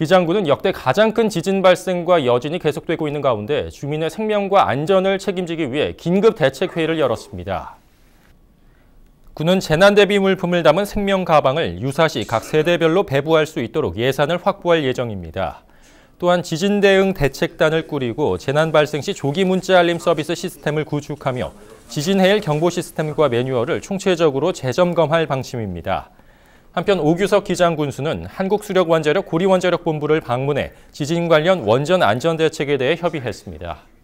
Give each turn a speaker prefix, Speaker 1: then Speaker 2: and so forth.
Speaker 1: 기장군은 역대 가장 큰 지진 발생과 여진이 계속되고 있는 가운데 주민의 생명과 안전을 책임지기 위해 긴급 대책 회의를 열었습니다. 군은 재난 대비 물품을 담은 생명 가방을 유사시 각 세대별로 배부할 수 있도록 예산을 확보할 예정입니다. 또한 지진 대응 대책단을 꾸리고 재난 발생 시 조기 문자 알림 서비스 시스템을 구축하며 지진 해일 경보 시스템과 매뉴얼을 총체적으로 재점검할 방침입니다. 한편 오규석 기장군수는 한국수력원자력 고리원자력본부를 방문해 지진 관련 원전 안전 대책에 대해 협의했습니다.